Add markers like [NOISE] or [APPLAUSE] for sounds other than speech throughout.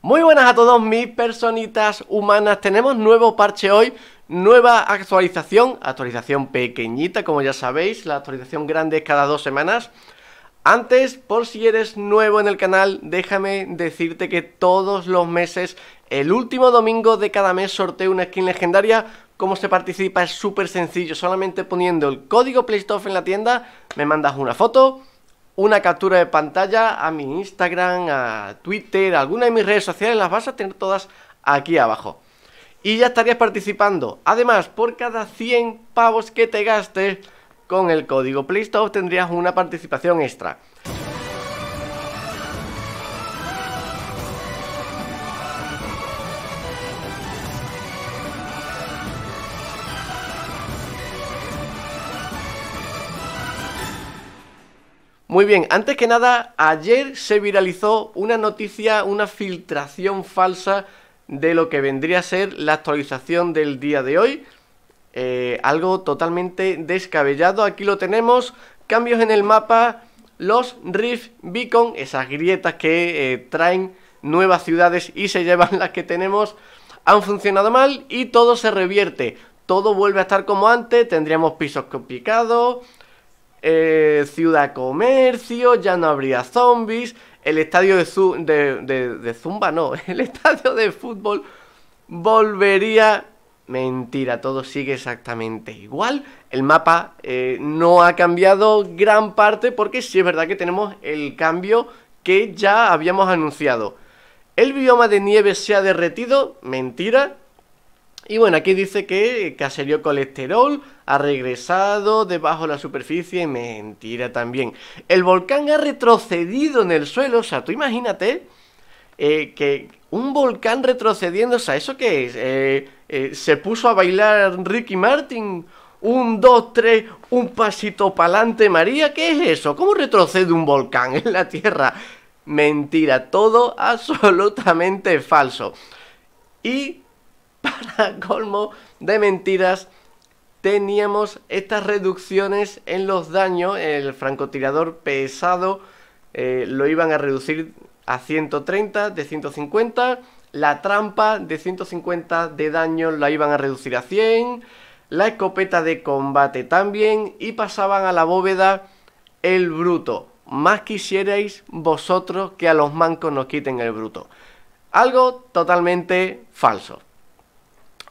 Muy buenas a todos mis personitas humanas, tenemos nuevo parche hoy, nueva actualización, actualización pequeñita como ya sabéis, la actualización grande es cada dos semanas. Antes, por si eres nuevo en el canal, déjame decirte que todos los meses, el último domingo de cada mes sorteo una skin legendaria. Cómo se participa es súper sencillo, solamente poniendo el código PlayStop en la tienda, me mandas una foto, una captura de pantalla a mi Instagram, a Twitter, alguna de mis redes sociales, las vas a tener todas aquí abajo. Y ya estarías participando. Además, por cada 100 pavos que te gastes con el código PlayStop tendrías una participación extra. Muy bien, antes que nada, ayer se viralizó una noticia, una filtración falsa de lo que vendría a ser la actualización del día de hoy. Eh, algo totalmente descabellado. Aquí lo tenemos. Cambios en el mapa. Los Rift Beacon. Esas grietas que eh, traen nuevas ciudades y se llevan las que tenemos. Han funcionado mal y todo se revierte. Todo vuelve a estar como antes. Tendríamos pisos complicados. Eh, ciudad comercio, ya no habría zombies, el estadio de, Zumba no, [LAUGHS] el estadio de fútbol volvería... Mentira, todo sigue exactamente igual. El mapa eh, no ha cambiado gran parte porque sí es verdad que tenemos el cambio que ya habíamos anunciado. ¿El bioma de nieve se ha derretido? Mentira, y bueno, aquí dice que caserío Colesterol ha regresado debajo de la superficie. Mentira también. El volcán ha retrocedido en el suelo. O sea, tú imagínate eh, que un volcán retrocediendo. O sea, ¿eso qué es? Eh, eh, ¿Se puso a bailar Ricky Martin? Un, dos, tres, un pasito pa'lante, María. ¿Qué es eso? ¿Cómo retrocede un volcán en la Tierra? Mentira, todo [LAUGHS] absolutamente falso. Y [LAUGHS] para colmo de mentiras, teníamos estas reducciones en los daños. El francotirador pesado eh, lo iban a reducir a 130 de 150. La trampa de 150 de daño la iban a reducir a 100. La escopeta de combate también. Y pasaban a la bóveda el bruto. Más quisierais vosotros que a los mancos nos quiten el bruto. Algo totalmente falso.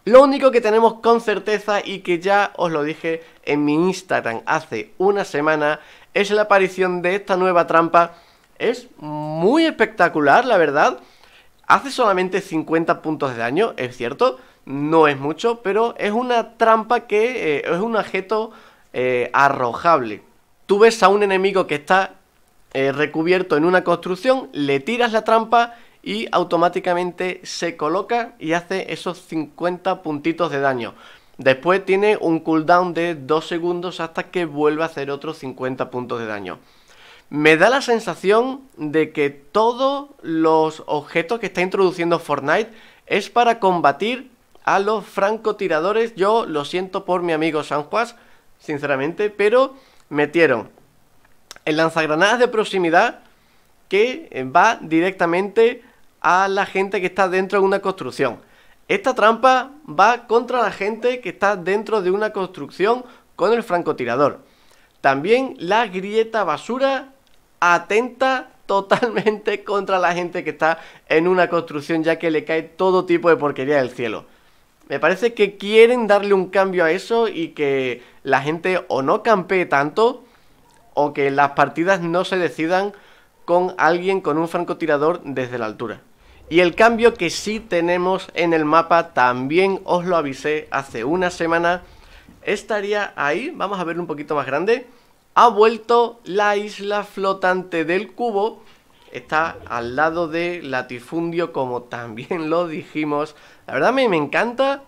Lo único que tenemos con certeza y que ya os lo dije en mi Instagram hace una semana es la aparición de esta nueva trampa. Es muy espectacular, la verdad. Hace solamente 50 puntos de daño, es cierto, no es mucho, pero es una trampa que eh, es un objeto eh, arrojable. Tú ves a un enemigo que está eh, recubierto en una construcción, le tiras la trampa y automáticamente se coloca y hace esos 50 puntitos de daño. Después tiene un cooldown de 2 segundos hasta que vuelve a hacer otros 50 puntos de daño. Me da la sensación de que todos los objetos que está introduciendo Fortnite es para combatir a los francotiradores. Yo lo siento por mi amigo San Sanjuas, sinceramente, pero metieron el lanzagranadas de proximidad que va directamente a la gente que está dentro de una construcción. Esta trampa va contra la gente que está dentro de una construcción con el francotirador. También la grieta basura atenta totalmente [LAUGHS] contra la gente que está en una construcción ya que le cae todo tipo de porquería del cielo. Me parece que quieren darle un cambio a eso y que la gente o no campee tanto o que las partidas no se decidan con alguien con un francotirador desde la altura. Y el cambio que sí tenemos en el mapa, también os lo avisé hace una semana, estaría ahí, vamos a ver un poquito más grande, ha vuelto la isla flotante del cubo, está al lado de latifundio como también lo dijimos. La verdad me, me encanta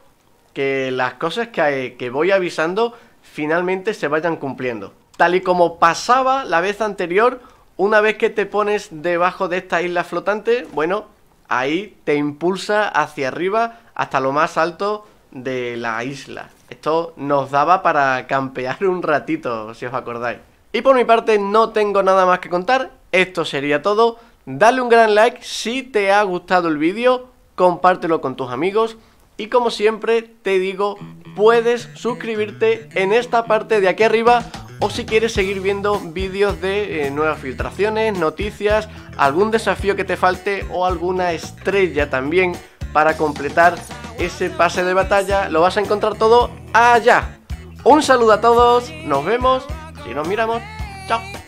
que las cosas que, que voy avisando finalmente se vayan cumpliendo. Tal y como pasaba la vez anterior, una vez que te pones debajo de esta isla flotante, bueno, ahí te impulsa hacia arriba hasta lo más alto de la isla. Esto nos daba para campear un ratito, si os acordáis. Y por mi parte no tengo nada más que contar, esto sería todo. Dale un gran like si te ha gustado el vídeo, compártelo con tus amigos y como siempre te digo, puedes suscribirte en esta parte de aquí arriba o si quieres seguir viendo vídeos de eh, nuevas filtraciones, noticias, algún desafío que te falte o alguna estrella también para completar ese pase de batalla, lo vas a encontrar todo allá. Un saludo a todos, nos vemos, si nos miramos, chao.